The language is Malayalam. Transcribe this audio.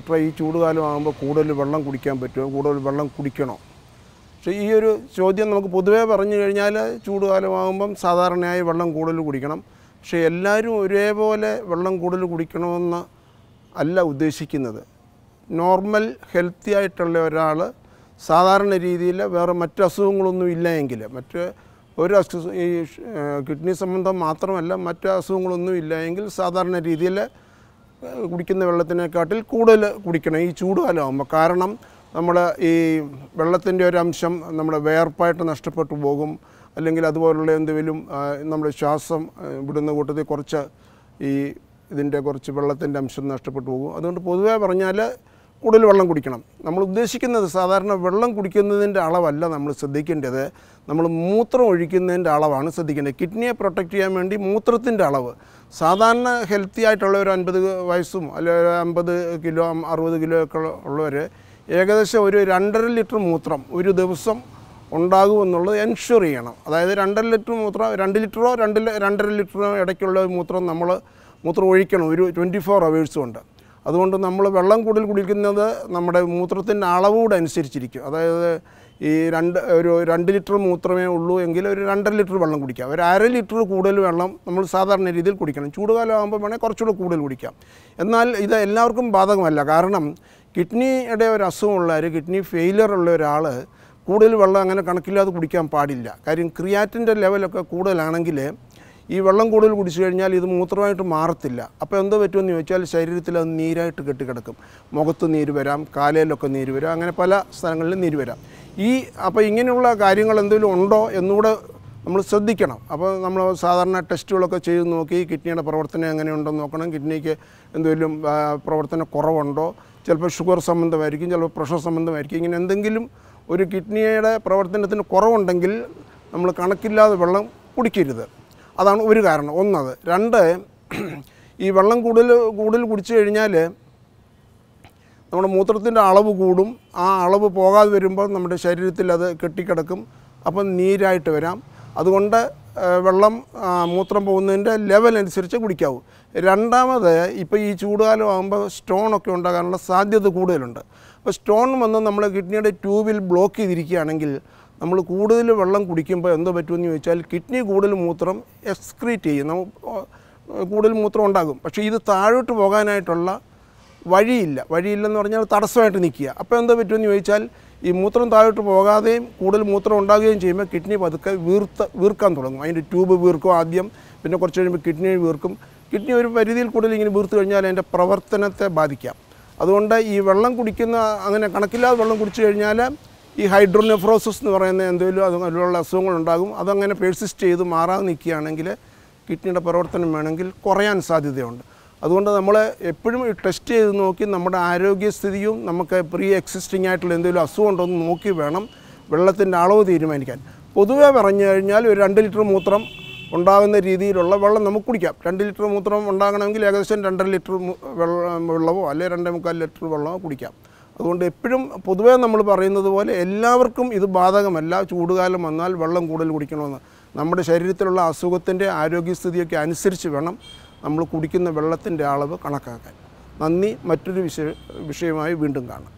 അപ്പോൾ ഈ കാലം ആകുമ്പോൾ കൂടുതൽ വെള്ളം കുടിക്കാൻ പറ്റുമോ കൂടുതൽ വെള്ളം കുടിക്കണോ പക്ഷേ ഈ ഒരു ചോദ്യം നമുക്ക് പൊതുവേ പറഞ്ഞു കഴിഞ്ഞാൽ ചൂടുകാലമാകുമ്പം സാധാരണയായി വെള്ളം കൂടുതൽ കുടിക്കണം പക്ഷേ എല്ലാവരും ഒരേപോലെ വെള്ളം കൂടുതൽ കുടിക്കണമെന്ന് അല്ല ഉദ്ദേശിക്കുന്നത് നോർമൽ ഹെൽത്തി ആയിട്ടുള്ള ഒരാൾ സാധാരണ രീതിയിൽ വേറെ മറ്റ് അസുഖങ്ങളൊന്നും ഇല്ല എങ്കിൽ മറ്റ് ഒരു അസുഖം ഈ കിഡ്നി സംബന്ധം മാത്രമല്ല മറ്റ് അസുഖങ്ങളൊന്നും ഇല്ല എങ്കിൽ സാധാരണ രീതിയിൽ കുടിക്കുന്ന വെള്ളത്തിനെക്കാട്ടിൽ കൂടുതൽ കുടിക്കണം ഈ ചൂടുകാലമാകുമ്പോൾ കാരണം നമ്മൾ ഈ വെള്ളത്തിൻ്റെ ഒരു അംശം നമ്മുടെ വേർപ്പായിട്ട് നഷ്ടപ്പെട്ടു പോകും അല്ലെങ്കിൽ അതുപോലുള്ള എന്തെങ്കിലും നമ്മുടെ ശ്വാസം വിടുന്ന കൂട്ടത്തിൽ കുറച്ച് ഈ ഇതിൻ്റെ കുറച്ച് വെള്ളത്തിൻ്റെ അംശം നഷ്ടപ്പെട്ടു പോകും അതുകൊണ്ട് പൊതുവേ പറഞ്ഞാൽ കൂടുതൽ വെള്ളം കുടിക്കണം നമ്മൾ ഉദ്ദേശിക്കുന്നത് സാധാരണ വെള്ളം കുടിക്കുന്നതിൻ്റെ അളവല്ല നമ്മൾ ശ്രദ്ധിക്കേണ്ടത് നമ്മൾ മൂത്രം ഒഴിക്കുന്നതിൻ്റെ അളവാണ് ശ്രദ്ധിക്കേണ്ടത് കിഡ്നിയെ പ്രൊട്ടക്റ്റ് ചെയ്യാൻ വേണ്ടി മൂത്രത്തിൻ്റെ അളവ് സാധാരണ ഹെൽത്തി ആയിട്ടുള്ള ഒരു അൻപത് വയസ്സും അല്ലെങ്കിൽ ഒരു അമ്പത് കിലോ അറുപത് കിലോ ഒക്കെ ഉള്ളവർ ഏകദേശം ഒരു രണ്ടര ലിറ്റർ മൂത്രം ഒരു ദിവസം ഉണ്ടാകുമെന്നുള്ളത് എൻഷുർ ചെയ്യണം അതായത് രണ്ടര ലിറ്റർ മൂത്രം രണ്ട് ലിറ്ററോ രണ്ട് രണ്ടര ലിറ്ററോ ഇടയ്ക്കുള്ള മൂത്രം നമ്മൾ മൂത്രം ഒഴിക്കണം ഒരു ട്വൻറ്റി ഫോർ അവേഴ്സും ഉണ്ട് അതുകൊണ്ട് നമ്മൾ വെള്ളം കൂടുതൽ കുടിക്കുന്നത് നമ്മുടെ മൂത്രത്തിൻ്റെ അളവ് അനുസരിച്ചിരിക്കും അതായത് ഈ രണ്ട് ഒരു രണ്ട് ലിറ്റർ മൂത്രമേ ഉള്ളൂ എങ്കിൽ ഒരു രണ്ടര ലിറ്റർ വെള്ളം കുടിക്കാം ഒരു അര ലിറ്റർ കൂടുതൽ വെള്ളം നമ്മൾ സാധാരണ രീതിയിൽ കുടിക്കണം ആകുമ്പോൾ വേണമെങ്കിൽ കുറച്ചുകൂടെ കൂടുതൽ കുടിക്കാം എന്നാൽ ഇത് എല്ലാവർക്കും ബാധകമല്ല കാരണം കിഡ്നിയുടെ ഒരു അസുഖമുള്ളവർ കിഡ്നി ഫെയിലിയർ ഉള്ള ഒരാൾ കൂടുതൽ വെള്ളം അങ്ങനെ കണക്കില്ലാതെ കുടിക്കാൻ പാടില്ല കാര്യം ക്രിയാറ്റിൻ്റെ ലെവലൊക്കെ കൂടുതലാണെങ്കിൽ ഈ വെള്ളം കൂടുതൽ കുടിച്ചു കഴിഞ്ഞാൽ ഇത് മൂത്രമായിട്ട് മാറത്തില്ല അപ്പോൾ എന്തോ പറ്റുമെന്ന് ചോദിച്ചാൽ ശരീരത്തിൽ അത് നീരായിട്ട് കെട്ടിക്കിടക്കും മുഖത്ത് നീര് വരാം കാലയിലൊക്കെ നീര് വരാം അങ്ങനെ പല സ്ഥലങ്ങളിലും നീര് വരാം ഈ അപ്പോൾ ഇങ്ങനെയുള്ള കാര്യങ്ങൾ എന്തെങ്കിലും ഉണ്ടോ എന്നുകൂടെ നമ്മൾ ശ്രദ്ധിക്കണം അപ്പോൾ നമ്മൾ സാധാരണ ടെസ്റ്റുകളൊക്കെ ചെയ്ത് നോക്കി കിഡ്നിയുടെ പ്രവർത്തനം എങ്ങനെയുണ്ടോ നോക്കണം കിഡ്നിക്ക് എന്തെങ്കിലും പ്രവർത്തന കുറവുണ്ടോ ചിലപ്പോൾ ഷുഗർ സംബന്ധമായിരിക്കും ചിലപ്പോൾ പ്രഷർ സംബന്ധമായിരിക്കും ഇങ്ങനെ എന്തെങ്കിലും ഒരു കിഡ്നിയുടെ പ്രവർത്തനത്തിന് കുറവുണ്ടെങ്കിൽ നമ്മൾ കണക്കില്ലാതെ വെള്ളം കുടിക്കരുത് അതാണ് ഒരു കാരണം ഒന്നത് രണ്ട് ഈ വെള്ളം കൂടുതൽ കൂടുതൽ കുടിച്ചു കഴിഞ്ഞാൽ നമ്മുടെ മൂത്രത്തിൻ്റെ അളവ് കൂടും ആ അളവ് പോകാതെ വരുമ്പോൾ നമ്മുടെ ശരീരത്തിൽ അത് കെട്ടിക്കിടക്കും അപ്പം നീരായിട്ട് വരാം അതുകൊണ്ട് വെള്ളം മൂത്രം പോകുന്നതിൻ്റെ ലെവൽ അനുസരിച്ച് കുടിക്കാവൂ രണ്ടാമത് ഇപ്പോൾ ഈ ചൂടുകാലം ആകുമ്പോൾ ഒക്കെ ഉണ്ടാകാനുള്ള സാധ്യത കൂടുതലുണ്ട് അപ്പോൾ സ്റ്റോൺ വന്ന് നമ്മൾ കിഡ്നിയുടെ ട്യൂബിൽ ബ്ലോക്ക് ചെയ്തിരിക്കുകയാണെങ്കിൽ നമ്മൾ കൂടുതൽ വെള്ളം കുടിക്കുമ്പോൾ എന്തോ പറ്റുമെന്ന് ചോദിച്ചാൽ കിഡ്നി കൂടുതൽ മൂത്രം എക്സ്ക്രീറ്റ് ചെയ്യും കൂടുതൽ മൂത്രം ഉണ്ടാകും പക്ഷേ ഇത് താഴോട്ട് പോകാനായിട്ടുള്ള വഴിയില്ല വഴിയില്ലെന്ന് പറഞ്ഞാൽ തടസ്സമായിട്ട് നിൽക്കുക അപ്പോൾ എന്താ പറ്റുമെന്ന് ചോദിച്ചാൽ ഈ മൂത്രം താഴോട്ട് പോകാതെയും കൂടുതൽ മൂത്രം ഉണ്ടാകുകയും ചെയ്യുമ്പോൾ കിഡ്നി പതുക്കെ വീർത്ത വീർക്കാൻ തുടങ്ങും അതിൻ്റെ ട്യൂബ് വീർക്കും ആദ്യം പിന്നെ കുറച്ച് കഴിയുമ്പോൾ കിഡ്നി വീർക്കും കിഡ്നി ഒരു പരിധിയിൽ കൂടുതൽ ഇങ്ങനെ വീർത്ത് കഴിഞ്ഞാൽ അതിൻ്റെ പ്രവർത്തനത്തെ ബാധിക്കാം അതുകൊണ്ട് ഈ വെള്ളം കുടിക്കുന്ന അങ്ങനെ കണക്കില്ലാതെ വെള്ളം കുടിച്ചു കഴിഞ്ഞാൽ ഈ ഹൈഡ്രോനെഫ്രോസിസ് എന്ന് പറയുന്ന എന്തെങ്കിലും അതിലുള്ള അസുഖങ്ങളുണ്ടാകും അതങ്ങനെ പേഴ്സിസ്റ്റ് ചെയ്ത് മാറാതെ നിൽക്കുകയാണെങ്കിൽ കിഡ്നിയുടെ പ്രവർത്തനം വേണമെങ്കിൽ കുറയാൻ സാധ്യതയുണ്ട് അതുകൊണ്ട് നമ്മൾ എപ്പോഴും ടെസ്റ്റ് ചെയ്ത് നോക്കി നമ്മുടെ ആരോഗ്യസ്ഥിതിയും നമുക്ക് പ്രീ എക്സിസ്റ്റിംഗ് ആയിട്ടുള്ള എന്തെങ്കിലും അസുഖം ഉണ്ടോ എന്ന് നോക്കി വേണം വെള്ളത്തിൻ്റെ അളവ് തീരുമാനിക്കാൻ പൊതുവേ പറഞ്ഞു കഴിഞ്ഞാൽ ഒരു രണ്ട് ലിറ്റർ മൂത്രം ഉണ്ടാകുന്ന രീതിയിലുള്ള വെള്ളം നമുക്ക് കുടിക്കാം രണ്ട് ലിറ്റർ മൂത്രം ഉണ്ടാകണമെങ്കിൽ ഏകദേശം രണ്ടര ലിറ്റർ വെള്ളമോ അല്ലെങ്കിൽ രണ്ടേ മുക്കാൽ ലിറ്റർ വെള്ളമോ കുടിക്കാം അതുകൊണ്ട് എപ്പോഴും പൊതുവേ നമ്മൾ പറയുന്നത് പോലെ എല്ലാവർക്കും ഇത് ബാധകമല്ല ചൂടുകാലം വന്നാൽ വെള്ളം കൂടുതൽ കുടിക്കണമെന്ന് നമ്മുടെ ശരീരത്തിലുള്ള അസുഖത്തിൻ്റെ ആരോഗ്യസ്ഥിതിയൊക്കെ അനുസരിച്ച് വേണം നമ്മൾ കുടിക്കുന്ന വെള്ളത്തിൻ്റെ അളവ് കണക്കാക്കാൻ നന്ദി മറ്റൊരു വിഷയ വിഷയമായി വീണ്ടും കാണാം